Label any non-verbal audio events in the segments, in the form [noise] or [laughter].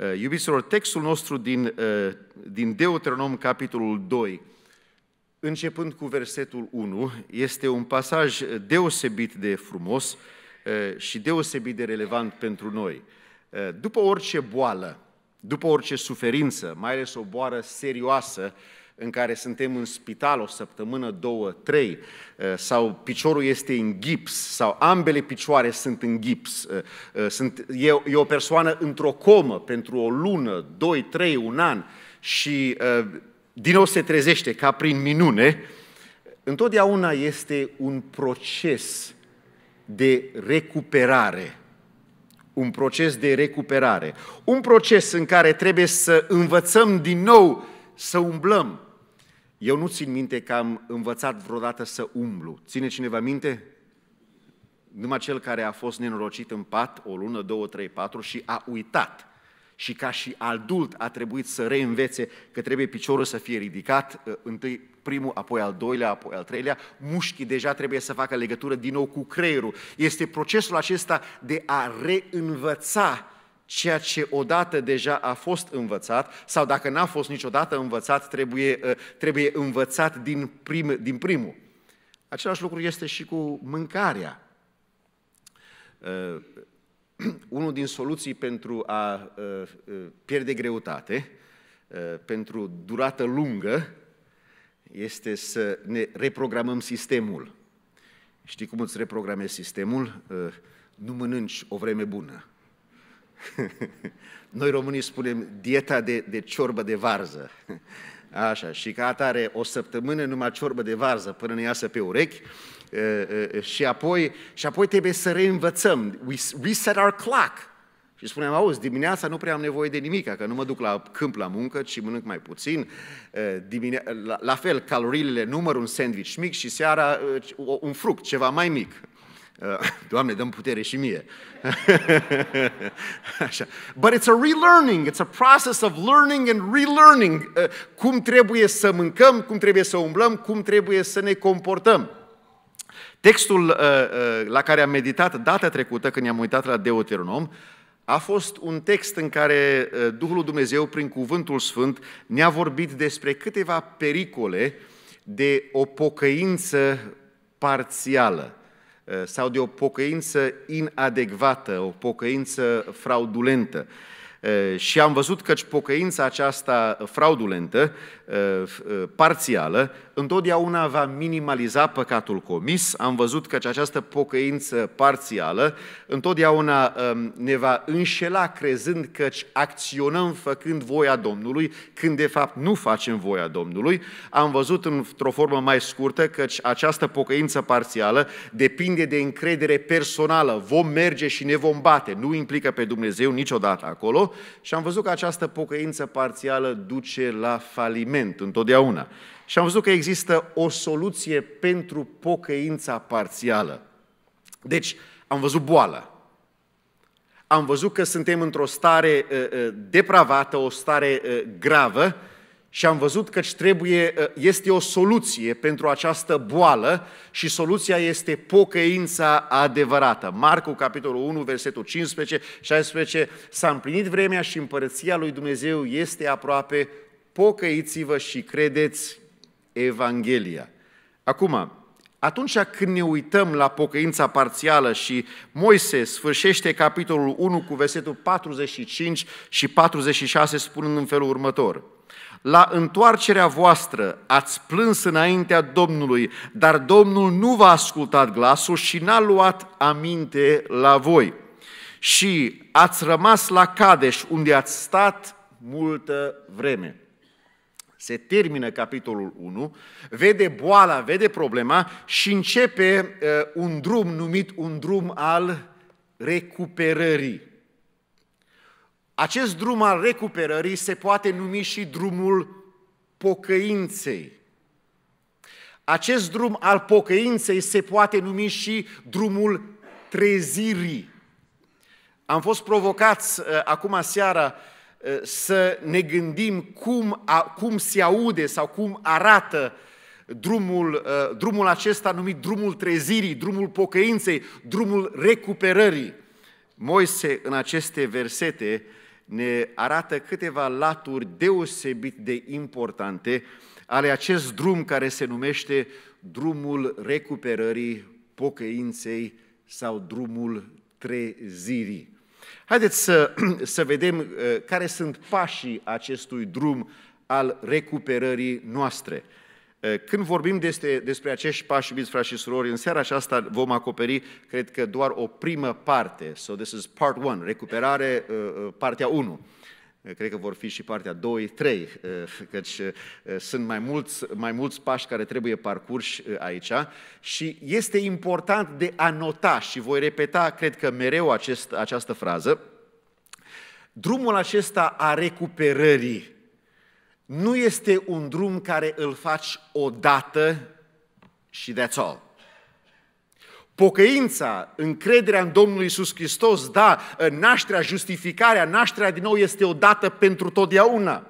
Eh, iubiților, textul nostru din, eh, din Deuteronom, capitolul 2, începând cu versetul 1, este un pasaj deosebit de frumos eh, și deosebit de relevant pentru noi. După orice boală, după orice suferință, mai ales o boală serioasă, în care suntem în spital o săptămână, două, trei, eh, sau piciorul este în gips, sau ambele picioare sunt în gips, eh, eh, sunt, e, e o persoană într-o comă pentru o lună, doi, trei, un an și din nou se trezește ca prin minune, întotdeauna este un proces de recuperare. Un proces de recuperare. Un proces în care trebuie să învățăm din nou să umblăm, eu nu țin minte că am învățat vreodată să umblu. Ține cineva minte? Numai cel care a fost nenorocit în pat o lună, două, trei, patru și a uitat. Și ca și adult a trebuit să reînvețe că trebuie piciorul să fie ridicat, ă, întâi primul, apoi al doilea, apoi al treilea, mușchii deja trebuie să facă legătură din nou cu creierul. Este procesul acesta de a reînvăța ceea ce odată deja a fost învățat sau dacă n-a fost niciodată învățat, trebuie, ă, trebuie învățat din, prim, din primul. Același lucru este și cu mâncarea. Uh, [clears throat] unul din soluții pentru a uh, pierde greutate, uh, pentru durată lungă, este să ne reprogramăm sistemul. Știi cum îți reprogramezi sistemul? Nu mănânci o vreme bună [laughs] Noi românii spunem dieta de, de ciorbă de varză. [laughs] Așa, și ca atare o săptămână numai ciorbă de varză până ne iasă pe urechi și apoi, și apoi trebuie să reînvățăm. We reset our clock. Și spuneam, auzi, dimineața nu prea am nevoie de nimic, că nu mă duc la câmp la muncă, ci mănânc mai puțin. la, fel, caloriile număr un sandwich mic și seara un fruct, ceva mai mic. [laughs] Doamne, dăm putere și mie. [laughs] Așa. But it's a relearning, it's a process of learning and relearning. Uh, cum trebuie să mâncăm, cum trebuie să umblăm, cum trebuie să ne comportăm. Textul uh, uh, la care am meditat data trecută, când ne-am uitat la Deuteronom, a fost un text în care Duhul Dumnezeu, prin Cuvântul Sfânt, ne-a vorbit despre câteva pericole de o pocăință parțială Eh, sau de o pocăință inadecvată, o pocăință fraudulentă. Eh, și am văzut că pocăința aceasta fraudulentă, eh, eh, parțială, întotdeauna va minimaliza păcatul comis. Am văzut că această pocăință parțială întotdeauna ehm, ne va înșela crezând că acționăm făcând voia Domnului, când de fapt nu facem voia Domnului. Am văzut într-o formă mai scurtă că această pocăință parțială depinde de încredere personală. Vom merge și ne vom bate. Nu implică pe Dumnezeu niciodată acolo și am văzut că această pocăință parțială duce la faliment întotdeauna. Și am văzut că există o soluție pentru pocăința parțială. Deci, am văzut boala. Am văzut că suntem într-o stare uh, uh depravată, o stare uh, gravă, și am văzut că trebuie, ă, este o soluție pentru această boală și soluția este pocăința adevărată. Marcu, capitolul 1, versetul 15, 16, s-a împlinit vremea și împărăția lui Dumnezeu este aproape, pocăiți-vă și credeți Evanghelia. Acum, atunci când ne uităm la pocăința parțială și Moise sfârșește capitolul 1 cu versetul 45 și 46 spunând în felul următor – la întoarcerea voastră ați plâns înaintea Domnului, dar Domnul nu v-a ascultat glasul și n-a luat aminte la voi. Și ați rămas la Cadeș, unde ați stat multă vreme. Se termină capitolul 1, vede boala, vede problema și începe uh, un drum numit un drum al recuperării. Acest drum al recuperării se poate numi și drumul pocăinței. Acest drum al pocăinței se poate numi și drumul trezirii. Am fost provocați uh, acum seara uh, să ne gândim cum, a, cum se aude sau cum arată drumul, uh, drumul acesta numit drumul trezirii, drumul pocăinței, drumul recuperării. Moise în aceste versete uh, ne arată câteva laturi deosebit de importante ale acest drum care se numește drumul recuperării pocăinței sau drumul trezirii. Haideți să, [clears throat] să vedem uh, care sunt pașii acestui drum al recuperării noastre. Eh, când vorbim despre, despre acești pași, iubiți frați și surori, în seara aceasta vom acoperi, cred că, doar o primă parte. So this is part one, recuperare, eh, eh, partea 1. Cred că vor fi și partea 2, 3, căci sunt mai mulți, mai mulți pași care trebuie parcurși aici și este important de a nota și voi repeta, cred că mereu acest, această frază, drumul acesta a recuperării nu este un drum care îl faci odată și de all. Pocăința, încrederea în Domnul Isus Hristos, da, nașterea, justificarea, nașterea din nou este odată pentru totdeauna.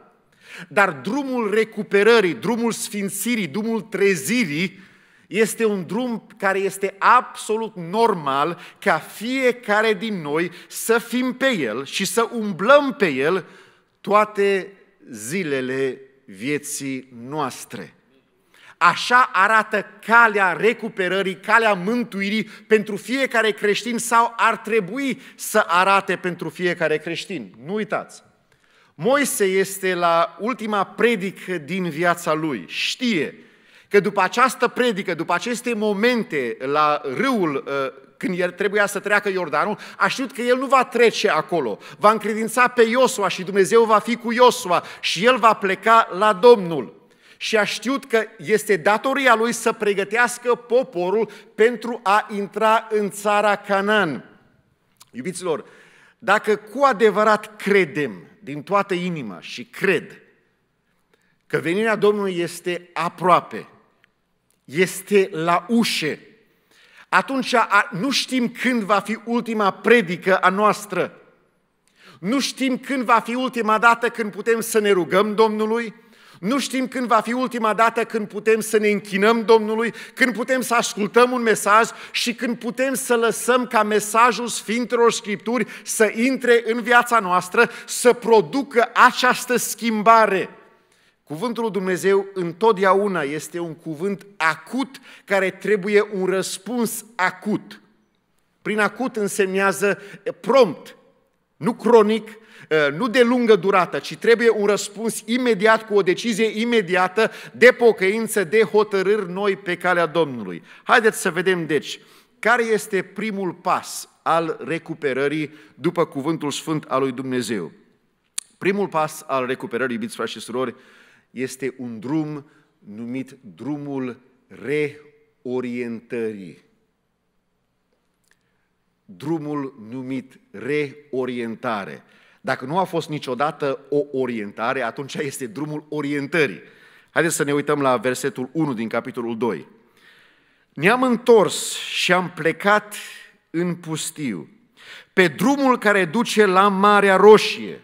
Dar drumul recuperării, drumul sfințirii, drumul trezirii este un drum care este absolut normal ca fiecare din noi să fim pe el și să umblăm pe el toate zilele vieții noastre. Așa arată calea recuperării, calea mântuirii pentru fiecare creștin sau ar trebui să arate pentru fiecare creștin. Nu uitați! Moise este la ultima predică din viața lui. Știe că după această predică, după aceste momente la râul uh, când el trebuia să treacă Iordanul, a știut că el nu va trece acolo. Va încredința pe Iosua și Dumnezeu va fi cu Iosua și el va pleca la Domnul. Și a știut că este datoria lui să pregătească poporul pentru a intra în țara Canaan. Iubiților, dacă cu adevărat credem din toată inima și cred că venirea Domnului este aproape, este la ușe, atunci nu știm când va fi ultima predică a noastră. Nu știm când va fi ultima dată când putem să ne rugăm Domnului, nu știm când va fi ultima dată când putem să ne închinăm Domnului, când putem să ascultăm un mesaj și când putem să lăsăm ca mesajul Sfintelor Scripturi să intre în viața noastră, să producă această schimbare. Cuvântul lui Dumnezeu întotdeauna este un cuvânt acut care trebuie un răspuns acut. Prin acut însemnează eh, prompt, nu cronic, eh, nu de lungă durată, ci trebuie un răspuns imediat, cu o decizie imediată de pocăință, de hotărâri noi pe calea Domnului. Haideți să vedem, deci, care este primul pas al recuperării după cuvântul sfânt al lui Dumnezeu. Primul pas al recuperării, iubiți frați și surori, este un drum numit drumul reorientării. Drumul numit reorientare. Dacă nu a fost niciodată o orientare, atunci este drumul orientării. Haideți să ne uităm la versetul 1 din capitolul 2. Ne-am întors și am plecat în pustiu, pe drumul care duce la Marea Roșie.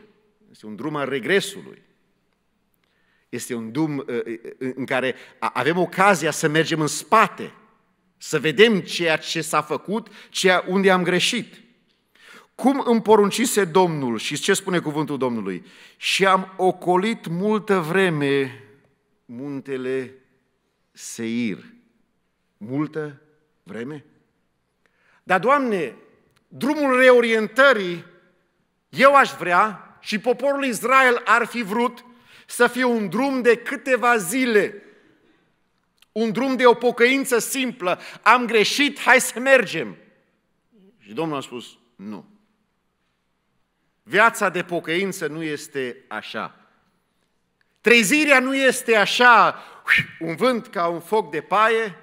Este un drum al regresului. Este un dum uh, uh, în care avem ocazia să mergem în spate, să vedem ceea ce s-a făcut, ceea unde am greșit. Cum îmi poruncise Domnul și ce spune cuvântul Domnului? Și am ocolit multă vreme muntele Seir. Multă vreme? Dar, Doamne, drumul reorientării, eu aș vrea și poporul Israel ar fi vrut să fie un drum de câteva zile, un drum de o pocăință simplă. Am greșit, hai să mergem. Și Domnul a spus, nu. Viața de pocăință nu este așa. Trezirea nu este așa, un vânt ca un foc de paie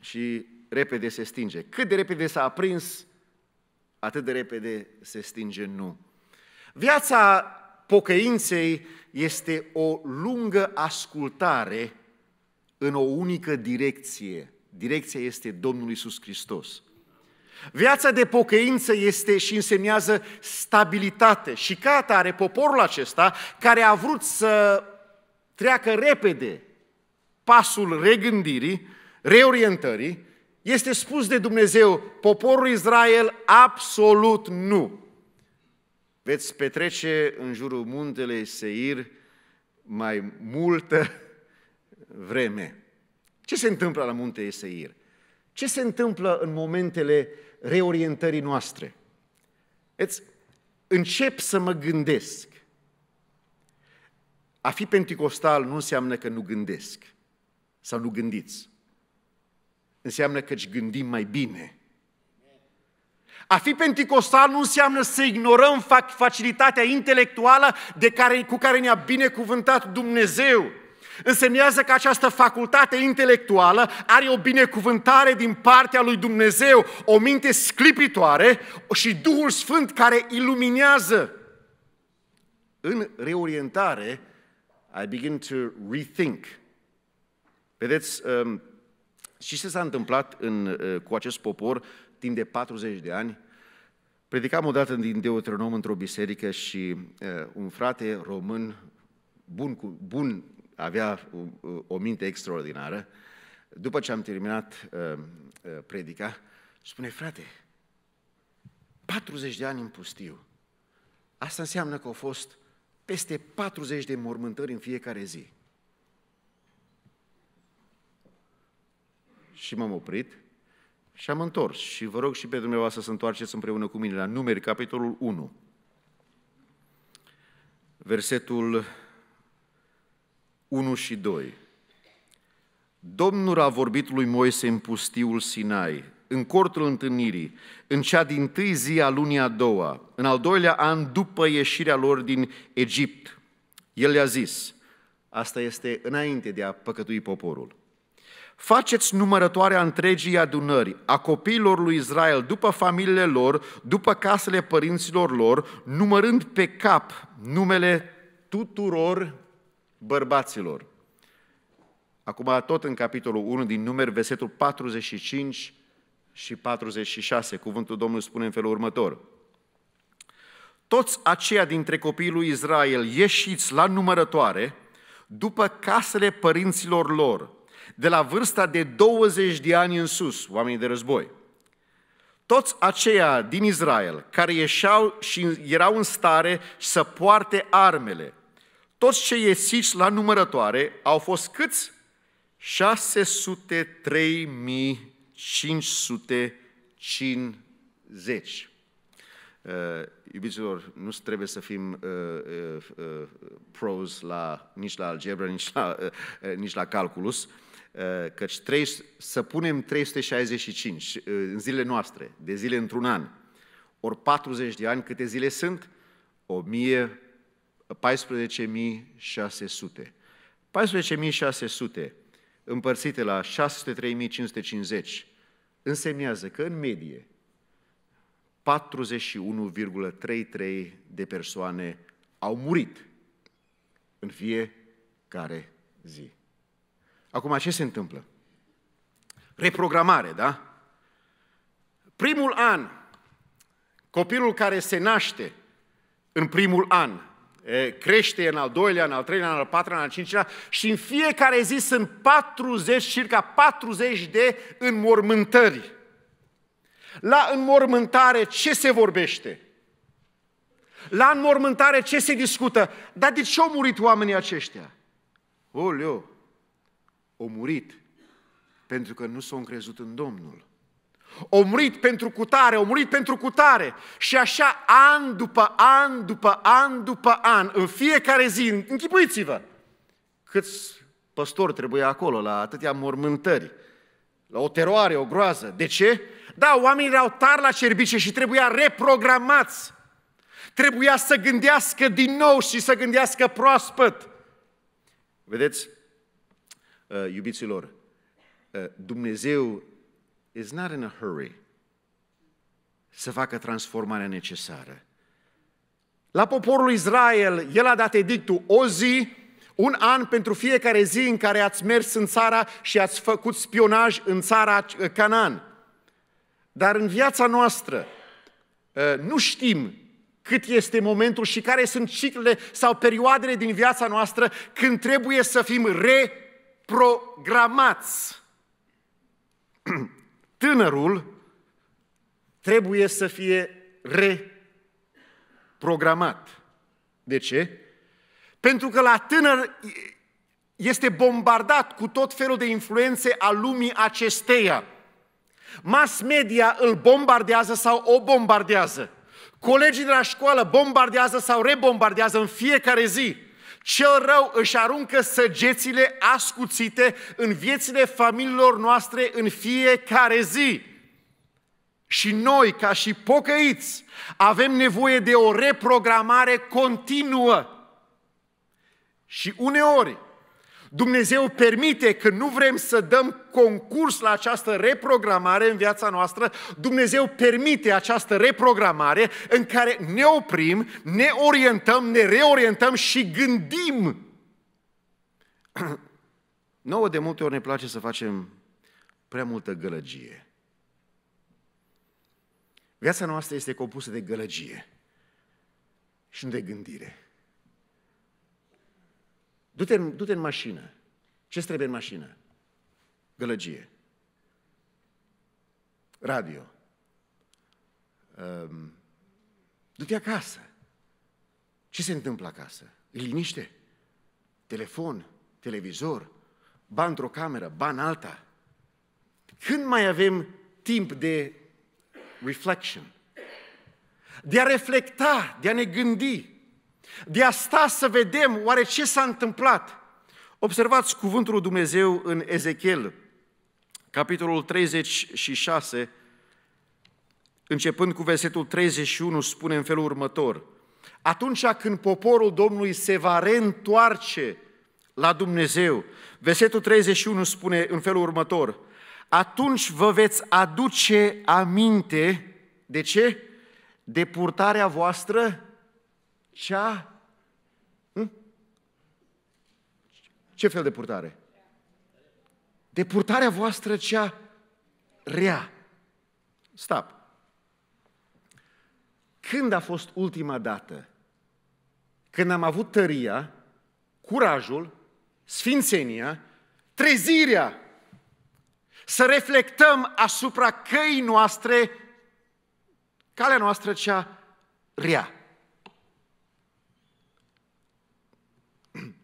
și repede se stinge. Cât de repede s-a aprins, atât de repede se stinge nu. Viața pocăinței este o lungă ascultare în o unică direcție. Direcția este Domnul Isus Hristos. Viața de pocăință este și însemnează stabilitate și ca atare poporul acesta care a vrut să treacă repede pasul regândirii, reorientării, este spus de Dumnezeu, poporul Israel, absolut nu. Veți petrece în jurul muntelui Seir mai multă vreme. Ce se întâmplă la muntele Seir? Ce se întâmplă în momentele reorientării noastre? Veți, încep să mă gândesc. A fi penticostal nu înseamnă că nu gândesc sau nu gândiți. Înseamnă că îți gândim mai bine a fi penticostal nu înseamnă să ignorăm facilitatea intelectuală de care, cu care ne-a binecuvântat Dumnezeu. Însemnează că această facultate intelectuală are o binecuvântare din partea lui Dumnezeu, o minte sclipitoare și Duhul Sfânt care iluminează. În reorientare, I begin to rethink. Vedeți, um, și ce s-a întâmplat în, uh, cu acest popor timp de 40 de ani. Predicam odată din Deuteronom într-o biserică și uh, un frate român, bun, cu, bun avea o, eh, o minte extraordinară, după ce am terminat uh, predica, spune, frate, 40 de ani în pustiu, asta înseamnă că au fost peste 40 de mormântări în fiecare zi. Și m-am oprit și am întors și vă rog și pe dumneavoastră să întoarceți împreună cu mine la numeri, capitolul 1, versetul 1 și 2. Domnul a vorbit lui Moise în pustiul Sinai, în cortul întâlnirii, în cea din tâi zi a lunii a doua, în al doilea an după ieșirea lor din Egipt. El le-a zis, asta este înainte de a păcătui poporul. Faceți numărătoarea întregii adunări a copiilor lui Israel după familiile lor, după casele părinților lor, numărând pe cap numele tuturor bărbaților. Acum tot în capitolul 1 din numeri, versetul 45 și 46, cuvântul Domnului spune în felul următor. Toți aceia dintre copiii lui Israel ieșiți la numărătoare după casele părinților lor, de la vârsta de 20 de ani în sus, oamenii de război. Toți aceia din Israel care ieșeau și erau în stare să poarte armele, toți cei iesiți la numărătoare au fost câți? 603.550. Uh, iubiților, nu trebuie să fim uh, uh, uh, pros la, nici la algebră, nici la, uh, uh nici la calculus. Uh, Eh, căci trei, să punem 365 eh, în zilele noastre, de zile într-un an, ori 40 de ani, câte zile sunt? 14.600. 14.600 împărțite la 603.550 însemnează că în medie 41,33 de persoane au murit în fiecare zi. Acum, ce se întâmplă? Reprogramare, da? Primul an, copilul care se naște în primul an, crește în al doilea, în al treilea, în al patrulea, în al cincilea și în fiecare zi sunt 40, circa 40 de înmormântări. La înmormântare ce se vorbește? La înmormântare ce se discută? Dar de ce au murit oamenii aceștia? Oh, o murit pentru că nu s-au încrezut în Domnul. O murit pentru cutare, o murit pentru cutare. Și așa, an după an, după an, după an, în fiecare zi, închipuiți-vă câți păstori trebuia acolo, la atâtea mormântări, la o teroare, o groază. De ce? Da, oamenii erau tari la cerbice și trebuia reprogramați. Trebuia să gândească din nou și să gândească proaspăt. Vedeți, uh, iubiților, uh, Dumnezeu is not in a hurry să facă transformarea necesară. La poporul Israel, el a dat edictul o zi, un an pentru fiecare zi în care ați mers în țara și ați făcut spionaj în țara uh, Canaan. Dar în viața noastră uh, nu știm cât este momentul și care sunt ciclele sau perioadele din viața noastră când trebuie să fim re programați. [clears throat] Tânărul trebuie să fie reprogramat. De ce? Pentru că la tânăr este bombardat cu tot felul de influențe a lumii acesteia. Mass media îl bombardează sau o bombardează. Colegii de la școală bombardează sau rebombardează în fiecare zi. Cel rău își aruncă săgețile ascuțite în viețile familiilor noastre în fiecare zi. Și noi, ca și pocăiți, avem nevoie de o reprogramare continuă. Și uneori, Dumnezeu permite că nu vrem să dăm concurs la această reprogramare în viața noastră, Dumnezeu permite această reprogramare în care ne oprim, ne orientăm, ne reorientăm și gândim. [clears throat] Nouă de multe ori ne place să facem prea multă gălăgie. Viața noastră este compusă de gălăgie și nu de gândire. Du-te, du-te în mașină. ce trebuie în mașină? Gălăgie. Radio. Um, du-te acasă. Ce se întâmplă acasă? E liniște? Telefon, televizor, ba într-o cameră, ba în alta. Când mai avem timp de reflection? De a reflecta, de a ne gândi de asta să vedem oare ce s-a întâmplat. Observați cuvântul lui Dumnezeu în Ezechiel, capitolul 36, începând cu versetul 31, spune în felul următor. Atunci când poporul Domnului se va reîntoarce la Dumnezeu, versetul 31 spune în felul următor. Atunci vă veți aduce aminte de ce? De purtarea voastră cea... Hm? Ce fel de purtare? De purtarea voastră cea rea. Stop. Când a fost ultima dată când am avut tăria, curajul, sfințenia, trezirea să reflectăm asupra căii noastre, calea noastră cea rea?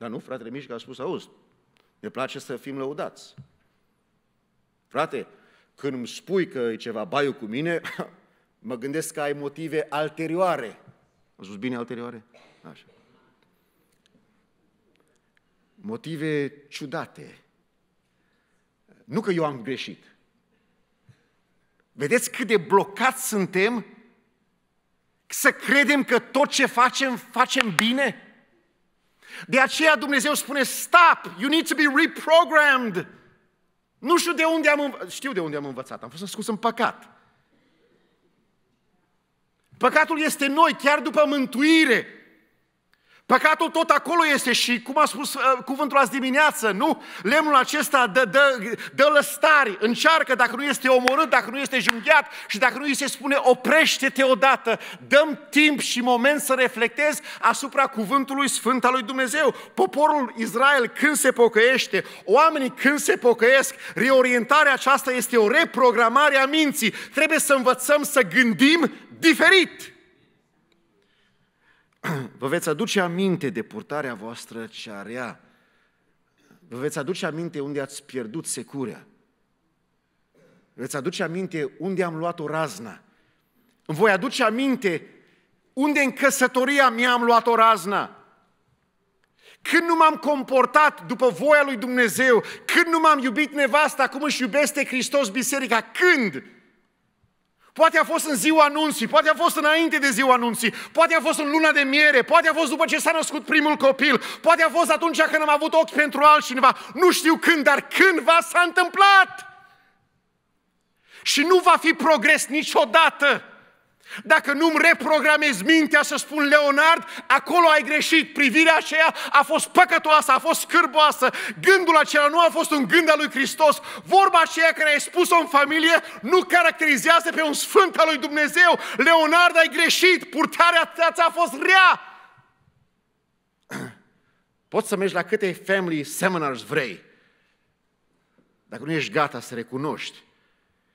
Dar nu, fratele Mișca a spus, auzi, ne place să fim lăudați. Frate, când îmi spui că e ceva baiu cu mine, [laughs] mă gândesc că ai motive alterioare. Am spus bine alterioare? Așa. Motive ciudate. Nu că eu am greșit. Vedeți cât de blocați suntem să credem că tot ce facem, facem bine? De aceea Dumnezeu spune, stop, you need to be reprogrammed. Nu știu de unde am învățat, știu de unde am învățat, am fost născut în păcat. Păcatul este noi, chiar după mântuire. Păcatul tot acolo este și, cum a spus uh, cuvântul azi dimineață, nu? Lemnul acesta dă, dă, dă lăstari, încearcă dacă nu este omorât, dacă nu este junghiat și dacă nu îi se spune oprește-te odată, dăm timp și moment să reflectezi asupra cuvântului sfânt al lui Dumnezeu. Poporul Israel când se pocăiește, oamenii când se pocăiesc, reorientarea aceasta este o reprogramare a minții. Trebuie să învățăm să gândim diferit. [clears throat] Vă veți aduce aminte de purtarea voastră cea ea. Vă veți aduce aminte unde ați pierdut securea. Veți aduce aminte unde am luat o razna. Îmi voi aduce aminte unde în căsătoria mea am luat o razna. Când nu m-am comportat după voia lui Dumnezeu, când nu m-am iubit nevasta, acum își iubește Hristos biserica, când? Poate a fost în ziua anunții, poate a fost înainte de ziua anunții, poate a fost în luna de miere, poate a fost după ce s-a născut primul copil, poate a fost atunci când am avut ochi pentru altcineva. Nu știu când, dar cândva s-a întâmplat. Și nu va fi progres niciodată dacă nu-mi reprogramez mintea să spun Leonard, acolo ai greșit, privirea aceea a fost păcătoasă, a fost scârboasă, gândul acela nu a fost un gând al lui Hristos, vorba aceea care ai spus-o în familie nu caracterizează pe un sfânt al lui Dumnezeu. Leonard, ai greșit, purtarea ta ți-a fost rea. [clears throat] Poți să mergi la câte family seminars vrei, dacă nu ești gata să recunoști,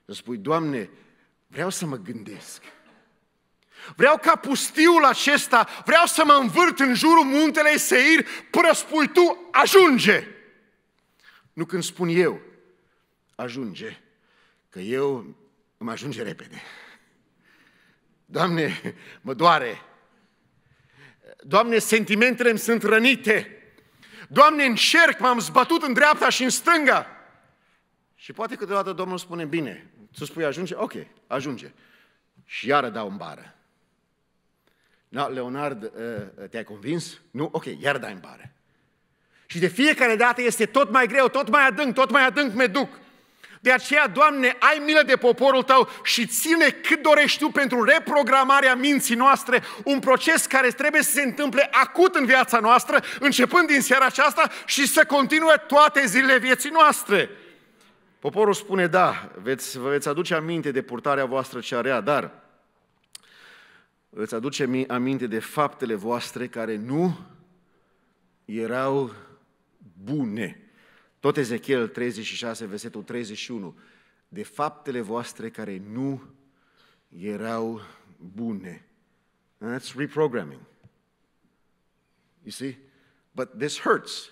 să spui, Doamne, vreau să mă gândesc – Vreau ca pustiul acesta, vreau să mă învârt în jurul muntelei Seir până spui tu, ajunge! Nu când spun eu, ajunge, că eu îmi ajunge repede. Doamne, mă doare. Doamne, sentimentele îmi sunt rănite. Doamne, încerc, m-am zbătut în dreapta și în stânga. Și poate câteodată Domnul spune, bine, tu spui ajunge, ok, ajunge. Și iară dau în bară. Na, da, Leonard, uh, uh, te-ai convins? Nu? Ok, iar dai în bare. Și de fiecare dată este tot mai greu, tot mai adânc, tot mai adânc mă duc. De aceea, Doamne, ai milă de poporul Tău și ține cât dorești Tu pentru reprogramarea minții noastre, un proces care trebuie să se întâmple acut în viața noastră, începând din seara aceasta și să continue toate zilele vieții noastre. Poporul spune, da, veți, vă veți aduce aminte de purtarea voastră ce are, dar îți aduce aminte de faptele voastre care nu erau bune. Tot Ezechiel 36, versetul 31. De faptele voastre care nu erau bune. And that's reprogramming. You see? But this hurts.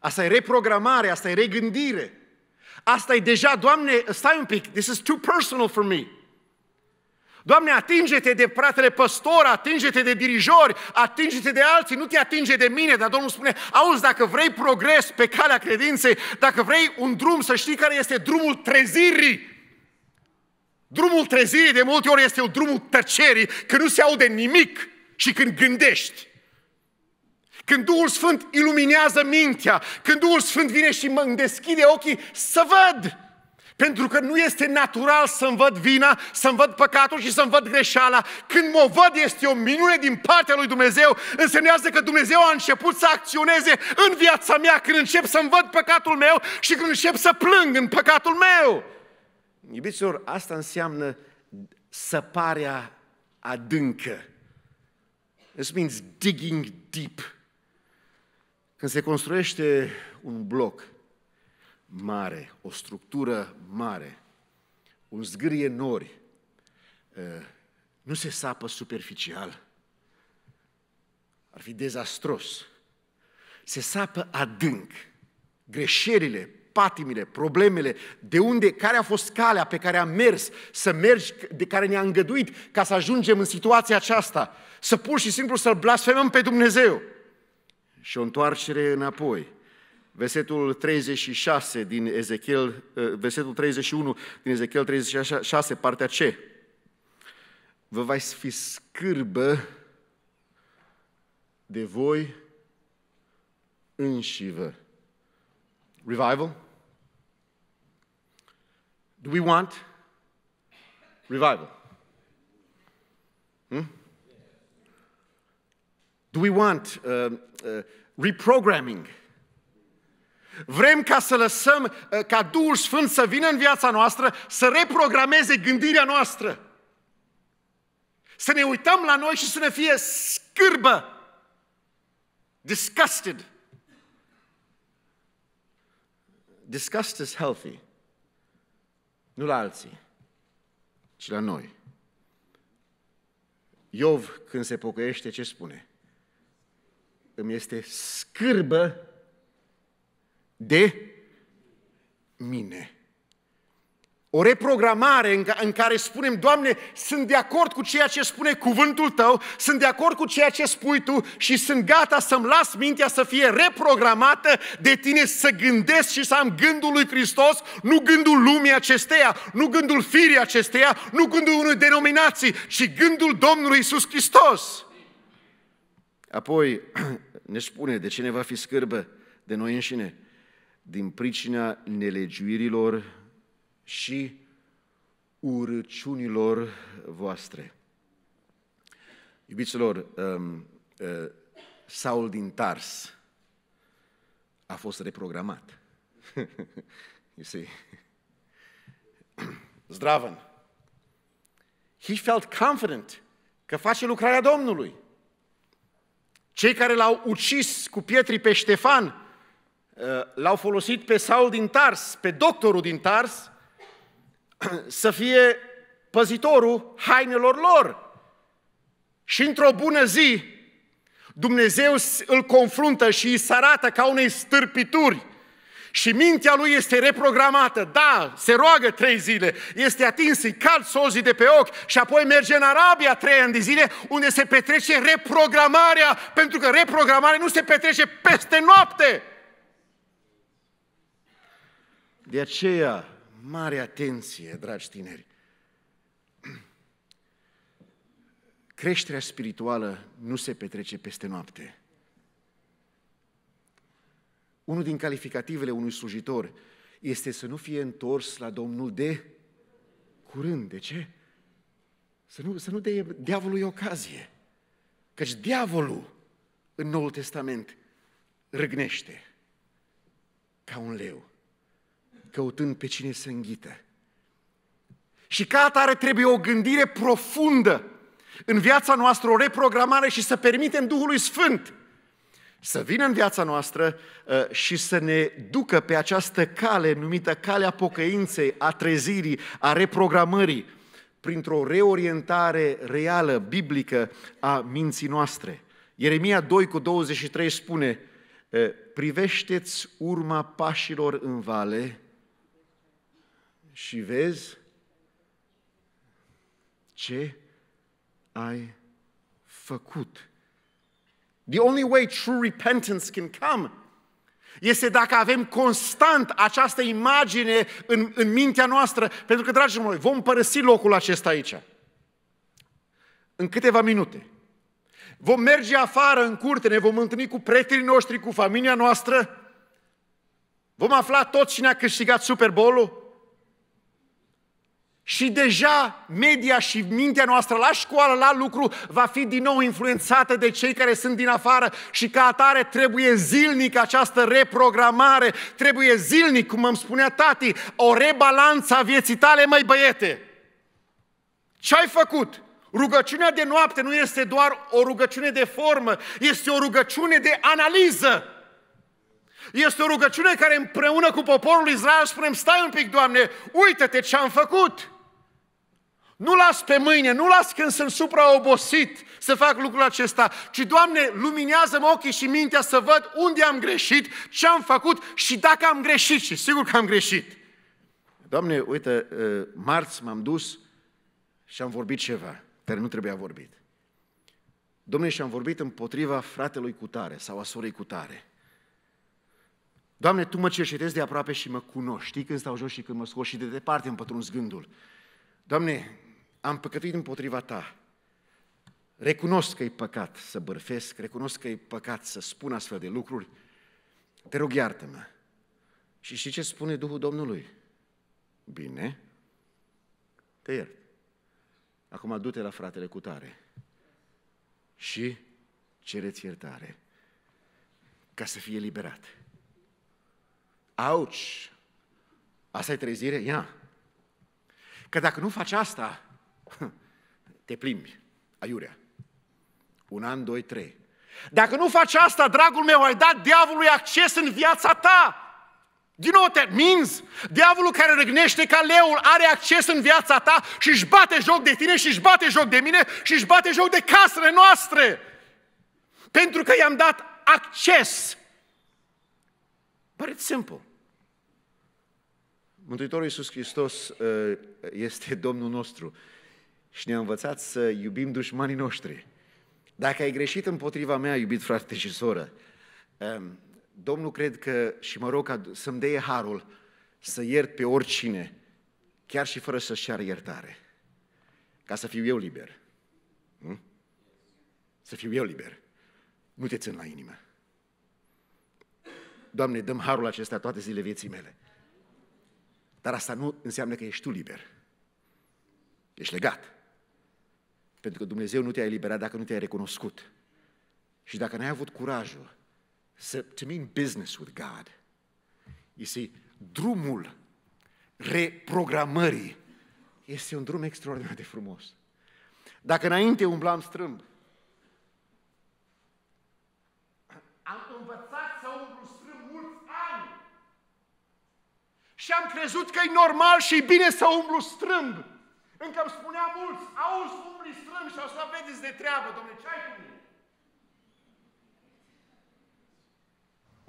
Asta e reprogramare, asta e regândire. Asta e deja, Doamne, stai un pic, this is too personal for me. Doamne, atinge-te de fratele păstor, atinge-te de dirijori, atinge-te de alții, nu te atinge de mine. Dar Domnul spune, auzi, dacă vrei progres pe calea credinței, dacă vrei un drum, să știi care este drumul trezirii. Drumul trezirii de multe ori este un drumul tăcerii, când nu se aude nimic și când gândești. Când Duhul Sfânt iluminează mintea, când Duhul Sfânt vine și mă deschide ochii să văd. Pentru că nu este natural să-mi văd vina, să-mi văd păcatul și să-mi văd greșeala. Când mă văd este o minune din partea lui Dumnezeu, însemnează că Dumnezeu a început să acționeze în viața mea când încep să-mi văd păcatul meu și când încep să plâng în păcatul meu. Iubiților, asta înseamnă săparea adâncă. This means digging deep. Când se construiește un bloc, mare, o structură mare, un zgârie nori, nu se sapă superficial. Ar fi dezastros. Se sapă adânc. Greșelile, patimile, problemele, de unde, care a fost calea pe care am mers, să mergi, de care ne-a îngăduit ca să ajungem în situația aceasta, să pur și simplu să-L blasfemăm pe Dumnezeu. Și o întoarcere înapoi Versetul 36 din Ezechiel, eh, versetul 31 din Ezechiel 36, partea C. Vă va fi scârbă de voi înșivă. Revival? Do we want revival? Hmm? Do we want uh, uh, reprogramming? Vrem ca să lăsăm uh, ca Duhul Sfânt să vină în viața noastră, să reprogrameze gândirea noastră. Să ne uităm la noi și să ne fie scârbă. Disgusted. Disgust is healthy. Nu la alții, ci la noi. Iov, când se pocăiește, ce spune? Îmi este scârbă de mine. O reprogramare în, care spunem, Doamne, sunt de acord cu ceea ce spune cuvântul Tău, sunt de acord cu ceea ce spui Tu și sunt gata să-mi las mintea să fie reprogramată de Tine, să gândesc și să am gândul lui Hristos, nu gândul lumii acesteia, nu gândul firii acesteia, nu gândul unei denominații, ci gândul Domnului Isus Hristos. Apoi [clears throat] ne spune de ce ne va fi scârbă de noi înșine din pricina nelegiuirilor și urăciunilor voastre. Iubiților, um, uh, Saul din Tars a fost reprogramat. [laughs] [clears throat] Zdravan. He felt confident că face lucrarea Domnului. Cei care l-au ucis cu pietri pe Ștefan Eh, l-au folosit pe Saul din Tars, pe doctorul din Tars, [clears throat] să fie păzitorul hainelor lor. Și într-o bună zi, Dumnezeu îl confruntă și îi arată ca unei stârpituri și mintea lui este reprogramată. Da, se roagă trei zile, este atins, îi cald sozii de pe ochi și apoi merge în Arabia trei ani de zile unde se petrece reprogramarea, pentru că reprogramarea nu se petrece peste noapte. De aceea, mare atenție, dragi tineri. Creșterea spirituală nu se petrece peste noapte. Unul din calificativele unui slujitor este să nu fie întors la Domnul de curând. De ce? Să nu, să nu dea diavolului ocazie. Căci diavolul în Noul Testament râgnește ca un leu căutând pe cine să înghite. Și ca atare trebuie o gândire profundă în viața noastră, o reprogramare și să permitem Duhului Sfânt să vină în viața noastră uh, și să ne ducă pe această cale numită calea pocăinței, a trezirii, a reprogramării, printr-o reorientare reală, biblică, a minții noastre. Ieremia 2 cu 23 spune, uh, privește-ți urma pașilor în vale și vezi ce ai făcut. The only way true repentance can come este dacă avem constant această imagine în, în mintea noastră, pentru că, dragii mei, vom părăsi locul acesta aici. În câteva minute. Vom merge afară în curte, ne vom întâlni cu prietenii noștri, cu familia noastră. Vom afla tot cine a câștigat Super Bowl-ul. Și deja media și mintea noastră la școală, la lucru, va fi din nou influențată de cei care sunt din afară și ca atare trebuie zilnic această reprogramare, trebuie zilnic, cum îmi spunea tati, o rebalanță a vieții tale, mai băiete. Ce ai făcut? Rugăciunea de noapte nu este doar o rugăciune de formă, este o rugăciune de analiză. Este o rugăciune care împreună cu poporul Israel spunem, stai un pic, Doamne, uite te ce am făcut. Nu las pe mâine, nu las când sunt supraobosit să fac lucrul acesta, ci, Doamne, luminează-mă ochii și mintea să văd unde am greșit, ce am făcut și dacă am greșit și sigur că am greșit. Doamne, uite, uh, marți m-am dus și am vorbit ceva care nu trebuia vorbit. Domne, și am vorbit împotriva fratelui cutare sau a sorei cutare. Doamne, Tu mă cercetezi de aproape și mă cunoști. Știi când stau jos și când mă scoși și de departe îmi pătruns gândul. Doamne, am păcătuit împotriva ta. Recunosc că e păcat să bărfesc, recunosc că e păcat să spun astfel de lucruri. Te rog, iartă-mă. Și știi ce spune Duhul Domnului? Bine, te iert. Acum du-te la fratele cu tare și cereți iertare ca să fie liberat. Auci! Asta e trezire? Ia! Că dacă nu faci asta, te plimbi, aiurea. Un an, doi, trei. Dacă nu faci asta, dragul meu, ai dat diavolului acces în viața ta. Din nou te minzi? Diavolul care răgnește ca leul are acces în viața ta și își bate joc de tine și își bate joc de mine și își bate joc de casele noastre. Pentru că i-am dat acces. Pare simplu. Mântuitorul Iisus Hristos ă, este Domnul nostru și ne-a învățat să iubim dușmanii noștri. Dacă ai greșit împotriva mea, iubit frate și soră, ehm, Domnul cred că, și mă rog să-mi deie harul să iert pe oricine, chiar și fără să-și ceară iertare, ca să fiu eu liber. Hm? Să fiu eu liber. Nu te țin la inimă. Doamne, dăm harul acesta toate zile vieții mele. Dar asta nu înseamnă că ești tu liber. Ești legat. Pentru că Dumnezeu nu te-a eliberat dacă nu te-ai recunoscut. Și dacă n-ai avut curajul să, to mean business with God, este drumul reprogramării este un drum extraordinar de frumos. Dacă înainte umblam strâmb, am învățat să umblu strâmb mulți ani și am crezut că e normal și bine să umblu strâmb. Încă îmi spunea mulți, auzi, umbli strâng și o să vedeți de treabă, domnule, ce ai cu mine?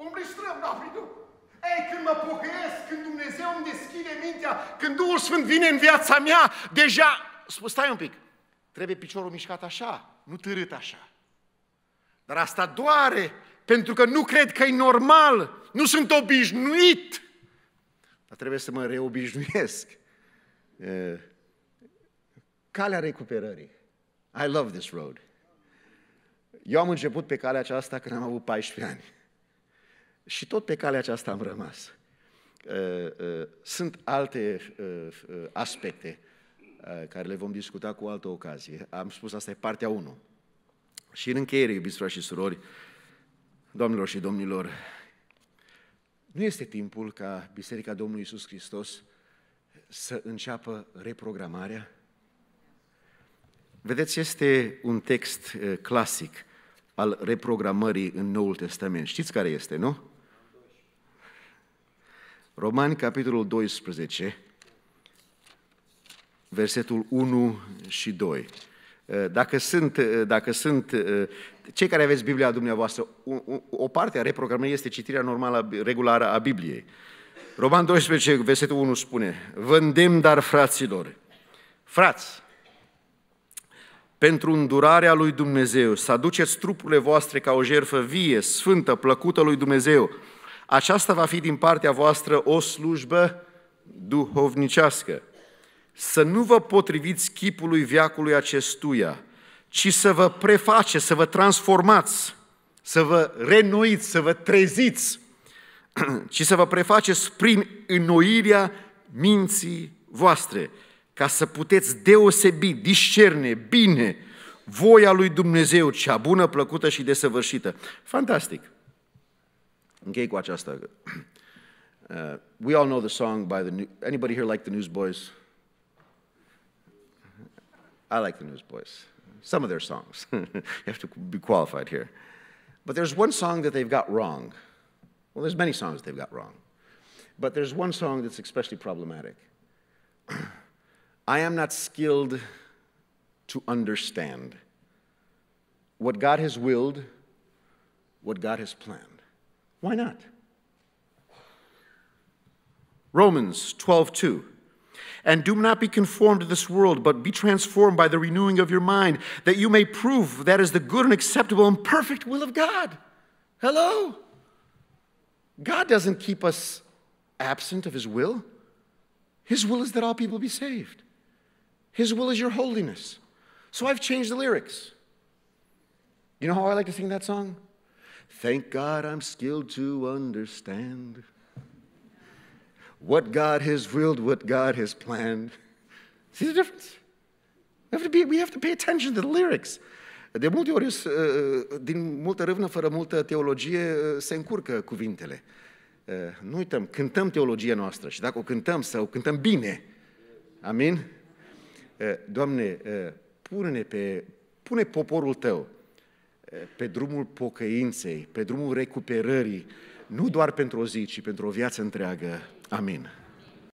Umbli strâng, da, păi Ei, când mă pocăiesc, când Dumnezeu îmi deschide mintea, când Duhul Sfânt vine în viața mea, deja... spus Stai un pic, trebuie piciorul mișcat așa, nu târât așa. Dar asta doare, pentru că nu cred că e normal, nu sunt obișnuit. Dar trebuie să mă reobișnuiesc. E calea recuperării. I love this road. Eu am început pe calea aceasta când am avut 14 ani. Și tot pe calea aceasta am rămas. Uh, uh, sunt alte uh, aspecte care le vom discuta cu altă ocazie. Am spus, asta e partea 1. Și în încheiere, iubiți frați și surori, domnilor și domnilor, nu este timpul ca Biserica Domnului Isus Hristos să înceapă reprogramarea Vedeți, este un text eh, clasic al reprogramării în Noul Testament. Știți care este, nu? Romani, capitolul 12, versetul 1 și 2. Eh, dacă sunt, eh, dacă sunt cei care aveți Biblia dumneavoastră, o parte a reprogramării este citirea normală, regulară a Bibliei. Roman 12, versetul 1 spune, Vândem dar fraților, frați, pentru îndurarea lui Dumnezeu, să aduceți trupurile voastre ca o jertfă vie, sfântă, plăcută lui Dumnezeu. Aceasta va fi din partea voastră o slujbă duhovnicească. Să nu vă potriviți chipului viacului acestuia, ci să vă preface, să vă transformați, să vă renoiți, să vă treziți, [clears throat] ci să vă prefaceți prin înnoirea minții voastre ca să puteți deosebi, discerne bine voia lui Dumnezeu, cea bună, plăcută și desăvârșită. Fantastic! Închei cu aceasta. [clears throat] Uh, we all know the song by the new, anybody here like the Newsboys? I like the Newsboys. Some of their songs. [laughs] you have to be qualified here. But there's one song that they've got wrong. Well, there's many songs they've got wrong. But there's one song that's especially problematic. [clears throat] I am not skilled to understand what God has willed, what God has planned. Why not? Romans 12:2 and do not be conformed to this world, but be transformed by the renewing of your mind, that you may prove that is the good and acceptable and perfect will of God. Hello? God doesn't keep us absent of His will. His will is that all people be saved. His will is your holiness. So I've changed the lyrics. You know how I like to sing that song? Thank God I'm skilled to understand what God has willed, what God has planned. See the difference? We have to, be, we have to pay attention to the lyrics. De multe ori, uh, din multă râvnă, fără multă teologie, uh, se încurcă cuvintele. Uh, nu uităm, cântăm teologia noastră și dacă o cântăm, să o cântăm bine. Amin? Doamne, pune, pe, pune poporul Tău pe drumul pocăinței, pe drumul recuperării, nu doar pentru o zi, ci pentru o viață întreagă. Amin.